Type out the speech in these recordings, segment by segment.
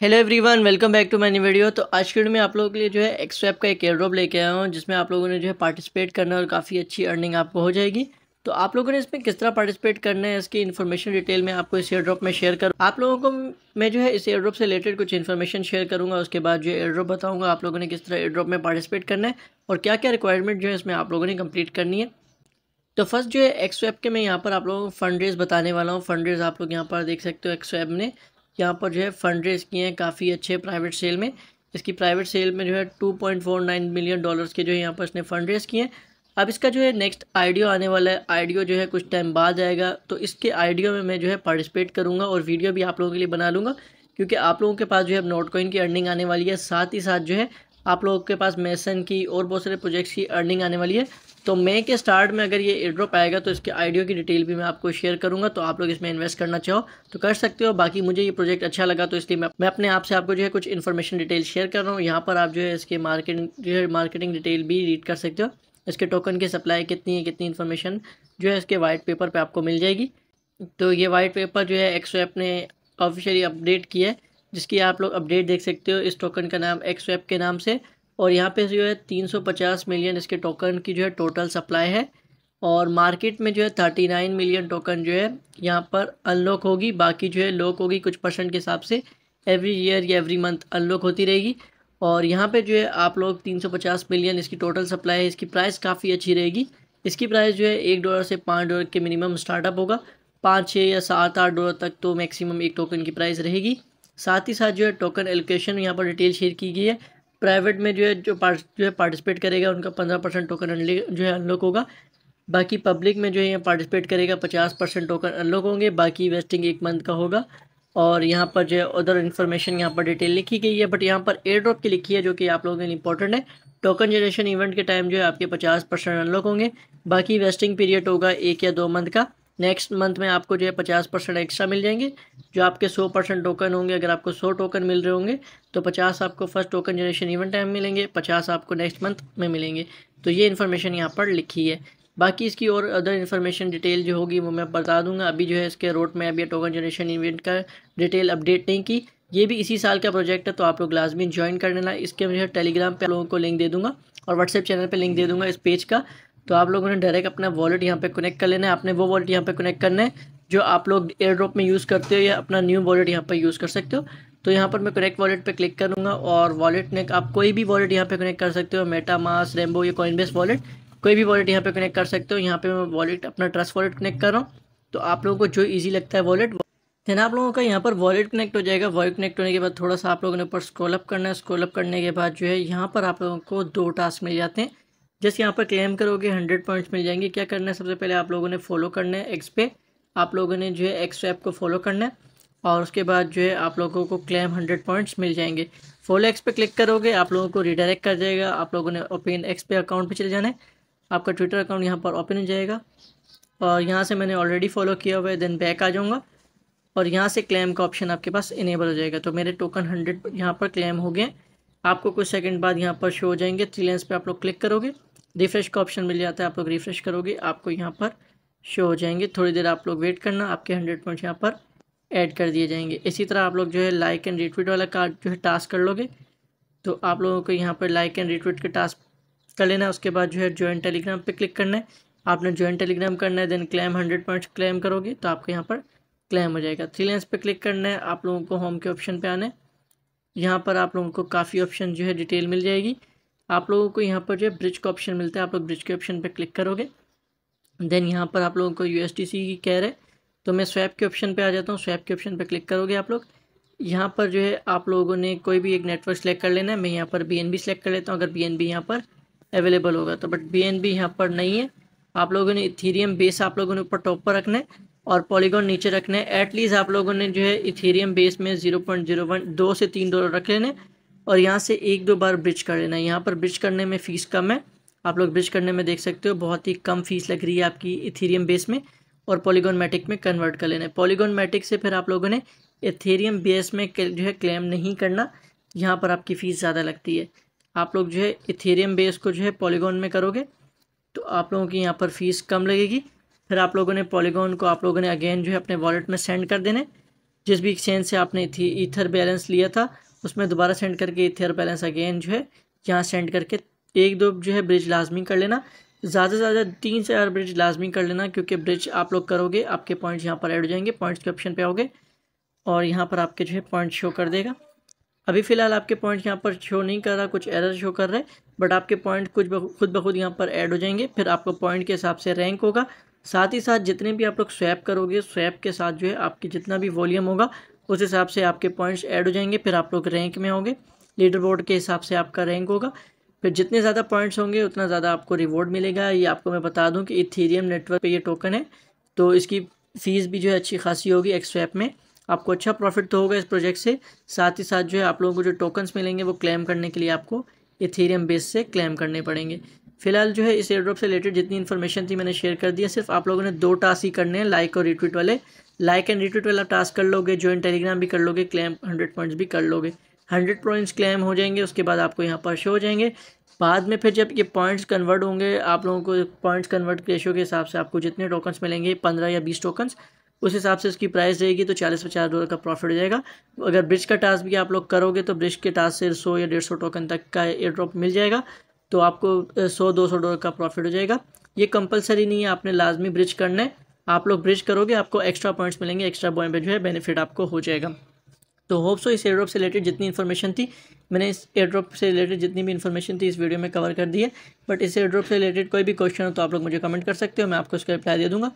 hello everyone welcome back to many video तो आज के वीडियो में आप लोगों के लिए जो है एक्सवेप का एक एयर ड्रॉप लेके आया हूँ जिसमें आप लोगों ने जो है पार्टिसिपेट करना है और काफ़ी अच्छी अर्निंग आपको हो जाएगी तो आप लोगों ने इसमें किस तरह पार्टिसिपेट करना है इसकी इन्फॉर्मेशन डिटेल में आपको इस एयर ड्रॉप में शेयर करूँ आप लोगों को मैं जो है इस एयर ड्रॉप से रिलेटेड कुछ इन्फॉर्मेशन शेयर करूँगा उसके बाद जो एयर ड्रॉप बताऊँगा आप लोगों ने किस तरह ड्रॉप में पार्टिसिपेट करना है और क्या क्या रिक्वायरमेंट जो है इसमें आप लोगों ने कम्प्लीट करनी है तो फर्स्ट जो है एक्सवेप के मैं यहाँ पर आप लोगों को फंड रेज बताने वाला हूँ फंड रेज आप लोग यहाँ पर देख सकते हो एक्सवेप ने यहाँ पर जो है फंड रेज किए हैं काफ़ी अच्छे प्राइवेट सेल में इसकी प्राइवेट सेल में जो है two point four nine million dollars के जो है यहाँ पर इसने फंड रेज किए हैं अब इसका जो है नेक्स्ट आइडियो आने वाला है आइडियो जो है कुछ टाइम बाद आएगा तो इसके आइडियो में मैं जो है पार्टिसिपेट करूँगा और वीडियो भी आप लोगों के लिए बना लूँगा क्योंकि आप लोगों के पास जो है अब नोटकॉइन की अर्निंग आने वाली है साथ ही साथ जो है आप लोगों के पास मैसन की और बहुत सारे प्रोजेक्ट्स की अर्निंग आने वाली है तो मई के स्टार्ट में अगर ये एड्रॉप आएगा तो इसके आइडियो की डिटेल भी मैं आपको शेयर करूंगा तो आप लोग इसमें इन्वेस्ट करना चाहो तो कर सकते हो बाकी मुझे ये प्रोजेक्ट अच्छा लगा तो इसलिए मैं अपने आप से आपको जो है कुछ इन्फॉर्मेशन डिटेल शेयर कर रहा हूँ यहाँ पर आप जो है इसके मार्केटिंग जो है मार्केटिंग डिटेल भी रीड कर सकते हो इसके टोकन की सप्लाई कितनी है कितनी इन्फॉर्मेशन जो है इसके वाइट पेपर पर आपको मिल जाएगी तो ये वाइट पेपर जो है एक्सो ऐप ने ऑफिशियली अपडेट किया है जिसकी आप लोग अपडेट देख सकते हो इस टोकन का नाम एक्सो ऐप के नाम से और यहाँ पे जो है 350 मिलियन इसके टोकन की जो है टोटल सप्लाई है और मार्केट में जो है 39 मिलियन टोकन जो है यहाँ पर अनलॉक होगी बाकी जो है लॉक होगी कुछ परसेंट के हिसाब से एवरी ईयर या एवरी मंथ अनलॉक होती रहेगी और यहाँ पे जो है आप लोग 350 मिलियन इसकी टोटल सप्लाई है इसकी प्राइस काफ़ी अच्छी रहेगी इसकी प्राइस जो है एक डॉलर से पाँच डॉलर के मिनिमम स्टार्टअप होगा पाँच छः या सात आठ डॉलर तक तो मैक्सिमम एक टोकन की प्राइस रहेगी साथ ही साथ जो है टोकन एलोकेशन यहाँ पर डिटेल शेयर की गई है प्राइवेट में जो है जो पार्ट जो है पार्टिसिपेट करेगा उनका पंद्रह परसेंट टोकन जो है अनलॉक होगा बाकी पब्लिक में जो है यहाँ पार्टिसिपेट करेगा पचास परसेंट टोकन अनलॉक होंगे बाकी वेस्टिंग एक मंथ का होगा और यहाँ पर जो है उधर इन्फॉर्मेशन यहाँ पर डिटेल लिखी गई है बट यहाँ पर एयर ड्रॉप की लिखी है जो कि आप लोगों के लिए इंपॉर्टेंट है टोकन जनरेशन इवेंट के टाइम जो है आपके पचास परसेंट अनलॉक होंगे बाकी वेस्टिंग पीरियड होगा एक या दो मंथ का नेक्स्ट मंथ में आपको जो है पचास परसेंट एक्स्ट्रा मिल जाएंगे जो आपके सौ परसेंट टोकन होंगे अगर आपको सौ टोकन मिल रहे होंगे तो पचास आपको first token generation event time मिलेंगे पचास आपको नेक्स्ट मंथ में मिलेंगे तो ये इन्फॉर्मेशन यहाँ पर लिखी है बाकी इसकी और अदर इन्फॉर्मेशन डिटेल जो होगी वो मैं बता दूंगा अभी जो है इसके रोड में अभी टोकन जनरेशन इवेंट का डिटेल अपडेट नहीं की ये भी इसी साल का प्रोजेक्ट है तो आप लोग लाजमी ज्वाइन कर लेना इसके मुझे टेलीग्राम पर लोगों को लिंक दे दूंगा और व्हाट्सएप चैनल पे लिंक दे दूंगा इस पेज का तो आप लोगों ने डायरेक्ट अपना वॉलेट यहाँ पे कनेक्ट कर लेना है आपने वो वॉलेट यहाँ पे कनेक्ट करना है जो आप लोग एयर ड्रॉप में यूज़ करते हो या अपना न्यू वॉलेट यहाँ पर यूज़ कर सकते हो तो यहाँ पर मैं कनेक्ट वॉलेट पे क्लिक करूँगा और वॉलेट ने आप कोई भी वॉलेट यहाँ पे कनेक्ट कर सकते हो मेटा मास रेमबो या कॉइनबेस वॉलेट कोई भी वॉलेट यहाँ पे कनेक्ट कर सकते हो यहाँ पे मैं वॉलेट अपना ट्रस्ट वॉलेट कनेक्ट कर रहा हूँ तो आप लोगों को जो ईजी लगता है वॉलेट देन आप लोगों का यहाँ पर वॉलेट कनेक्ट हो जाएगा वॉलेट कनेक्ट होने के बाद थोड़ा सा आप लोगों ने ऊपर अप करना है अप करने के बाद जो है यहाँ पर आप लोगों को दो टास्क मिल जाते हैं जस्ट यहाँ पर क्लेम करोगे हंड्रेड पॉइंट्स मिल जाएंगे क्या करना है सबसे पहले आप लोगों ने फॉलो करना है एक्स पे आप लोगों ने जो है एक्स ऐप को फॉलो करना है और उसके बाद जो है आप लोगों को क्लेम हंड्रेड पॉइंट्स मिल जाएंगे फॉलो एक्स पे क्लिक करोगे आप लोगों को रिडायरेक्ट कर जाएगा आप लोगों ने ओपिन एक्स पे अकाउंट पर चले जाना है आपका ट्विटर अकाउंट यहाँ पर ओपन हो जाएगा और यहाँ से मैंने ऑलरेडी फॉलो किया हुआ है देन बैक आ जाऊँगा और यहाँ से क्लेम का ऑप्शन आपके पास इनेबल हो जाएगा तो मेरे टोकन हंड्रेड यहाँ पर क्लेम हो गए आपको कुछ सेकेंड बाद यहाँ पर शो हो जाएंगे थ्री लेंस पर आप लोग क्लिक करोगे रिफ़्रेश का ऑप्शन मिल जाता है आप लोग रिफ़्रेश करोगे आपको यहाँ पर शो हो जाएंगे थोड़ी देर आप लोग वेट करना आपके हंड्रेड पॉइंट्स यहाँ पर ऐड कर दिए जाएंगे इसी तरह आप लोग जो है लाइक एंड रिट्वीट वाला कार्ड जो है टास्क कर लोगे तो आप लोगों को यहाँ पर लाइक एंड रिट्वीट का टास्क कर लेना उसके बाद जो है ज्वाइन टेलीग्राम पर क्लिक करना है आपने ज्वाइन टेलीग्राम करना है then claim hundred points claim करोगे तो आपको यहाँ पर क्लेम हो जाएगा थ्री लेंस पर क्लिक करना है आप लोगों को होम के ऑप्शन पर आना है यहाँ पर आप लोगों को काफ़ी ऑप्शन जो है डिटेल मिल जाएगी आप लोगों को यहाँ पर जो है ब्रिज का ऑप्शन मिलता है आप लोग ब्रिज के ऑप्शन पर क्लिक करोगे देन यहाँ पर आप लोगों को यू की कह रहे तो मैं स्वैप के ऑप्शन पर आ जाता हूँ स्वैप के ऑप्शन पर क्लिक करोगे आप लोग यहाँ पर जो है आप लोगों ने कोई भी एक नेटवर्क सेलेक्ट कर लेना है मैं यहाँ पर बी एन बी सेलेक्ट कर लेता हूँ अगर बी एन बी यहाँ पर अवेलेबल होगा तो बट बी एन बी यहाँ पर नहीं है आप लोगों ने इथेरियम बेस आप लोगों ने ऊपर टॉप पर रखना है और पॉलीगॉन नीचे रखना है एटलीस्ट आप लोगों ने जो है इथेरियम बेस में जीरो पॉइंट जीरो वन दो से तीन डॉलर रख लेने और यहाँ से एक दो बार ब्रिज कर लेना यहाँ पर ब्रिज करने में फ़ीस कम है आप लोग ब्रिज करने में देख सकते हो बहुत ही कम फीस लग रही है आपकी इथेरियम बेस में और पॉलीगॉन मैटिक में कन्वर्ट कर लेना है पॉलीगॉन मैटिक से फिर आप लोगों ने एथेरियम बेस में जो है क्लेम नहीं करना यहाँ पर आपकी फ़ीस ज़्यादा लगती है आप लोग जो है इथेरियम बेस को जो है पॉलीगोन में करोगे तो आप लोगों की यहाँ पर फ़ीस कम लगेगी फिर आप लोगों ने पॉलीगोन को आप लोगों ने अगेन जो है अपने वॉलेट में सेंड कर देने जिस भी एक्सचेंज से आपने ईथर बैलेंस लिया था उसमें दोबारा सेंड करके इथियर बैलेंस अगेन जो है यहाँ सेंड करके एक दो जो है ब्रिज लाजमी कर लेना ज़्यादा से ज़्यादा तीन से चार ब्रिज लाजमी कर लेना क्योंकि ब्रिज आप लोग करोगे आपके पॉइंट्स यहाँ पर ऐड हो जाएंगे पॉइंट्स के ऑप्शन पे आओगे और यहाँ पर आपके जो है पॉइंट शो कर देगा अभी फ़िलहाल आपके पॉइंट यहाँ पर शो नहीं कर रहा कुछ एरर शो कर रहे बट आपके पॉइंट कुछ खुद ब खुद यहाँ पर ऐड हो जाएंगे फिर आपको पॉइंट के हिसाब से रैंक होगा साथ ही साथ जितने भी आप लोग स्वैप करोगे स्वैप के साथ जो है आपकी जितना भी वॉल्यूम होगा उस हिसाब से आपके पॉइंट्स ऐड हो जाएंगे फिर आप लोग रैंक में होंगे लीडर बोर्ड के हिसाब से आपका रैंक होगा फिर जितने ज़्यादा पॉइंट्स होंगे उतना ज़्यादा आपको रिवॉर्ड मिलेगा ये आपको मैं बता दूँ कि इथेरियम नेटवर्क पर ये टोकन है तो इसकी फ़ीस भी जो है अच्छी खासी होगी एक्सवैप में आपको अच्छा प्रॉफिट तो होगा इस प्रोजेक्ट से साथ ही साथ जो है आप लोगों को जो टोकन्स मिलेंगे वो क्लेम करने के लिए आपको इथेरियम बेस से क्लेम करने पड़ेंगे फिलहाल जो है इस एयर ड्रॉप से रिलेटेड जितनी इन्फॉर्मेशन थी मैंने शेयर कर दिया सिर्फ आप लोगों ने दो टास्क ही करने हैं लाइक और रिट्वीट वाले लाइक एंड रिट्वीट वाला टास्क कर लोगे ज्वाइन टेलीग्राम भी कर लोगे क्लेम हंड्रेड पॉइंट्स भी कर लोगे हंड्रेड पॉइंट्स क्लेम हो जाएंगे उसके बाद आपको यहाँ पर शो हो जाएंगे बाद में फिर जब ये पॉइंट्स कन्वर्ट होंगे आप लोगों को पॉइंट्स कन्वर्ट रेशो के हिसाब से आपको जितने टोकन्स मिलेंगे पंद्रह या बीस टोकन्स उस हिसाब से इसकी प्राइस रहेगी तो चालीस पचास डॉलर का प्रॉफिट हो जाएगा अगर ब्रिज का टास्क भी आप लोग करोगे तो ब्रिज के टास्क से सौ या डेढ़ सौ टोकन तक का एयर ड्रॉप मिल जाएगा तो आपको सौ दो सौ डॉलर का प्रॉफिट हो जाएगा ये कंपलसरी नहीं है आपने लाजमी ब्रिज करना है आप लोग ब्रिज करोगे आपको एक्स्ट्रा पॉइंट्स मिलेंगे एक्स्ट्रा पॉइंट पर जो है बेनिफिट आपको हो जाएगा तो होप सो इस एयरड्रॉप से रिलेटेड जितनी इन्फॉर्मेशन थी मैंने इस एयरड्रॉप से रिलेटेड जितनी भी इन्फॉर्मेशन थी इस वीडियो में कवर कर दी है बट इस एयरड्रॉप से रिलेटेड कोई भी क्वेश्चन हो तो आप लोग मुझे कमेंट कर सकते हो मैं आपको उसका रिप्लाई दे दूँगा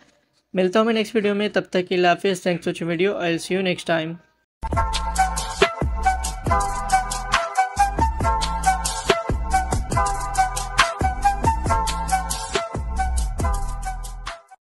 मिलता हूँ मैं नेक्स्ट वीडियो में तब तक के लाफिज thanks for video I see you next time